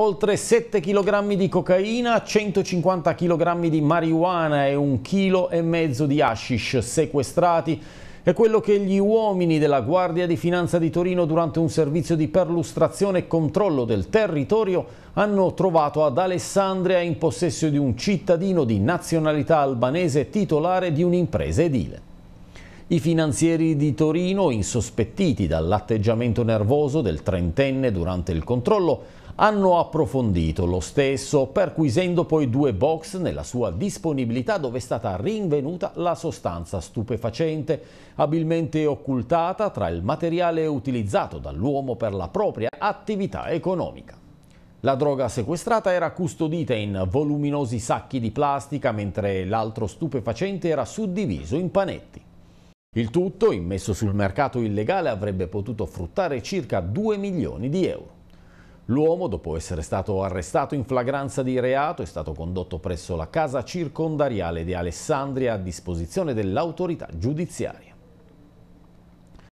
oltre 7 kg di cocaina, 150 kg di marijuana e un chilo e mezzo di hashish sequestrati è quello che gli uomini della Guardia di Finanza di Torino durante un servizio di perlustrazione e controllo del territorio hanno trovato ad Alessandria in possesso di un cittadino di nazionalità albanese titolare di un'impresa edile. I finanzieri di Torino, insospettiti dall'atteggiamento nervoso del trentenne durante il controllo, hanno approfondito lo stesso, perquisendo poi due box nella sua disponibilità dove è stata rinvenuta la sostanza stupefacente, abilmente occultata tra il materiale utilizzato dall'uomo per la propria attività economica. La droga sequestrata era custodita in voluminosi sacchi di plastica, mentre l'altro stupefacente era suddiviso in panetti. Il tutto, immesso sul mercato illegale, avrebbe potuto fruttare circa 2 milioni di euro. L'uomo, dopo essere stato arrestato in flagranza di reato, è stato condotto presso la casa circondariale di Alessandria a disposizione dell'autorità giudiziaria.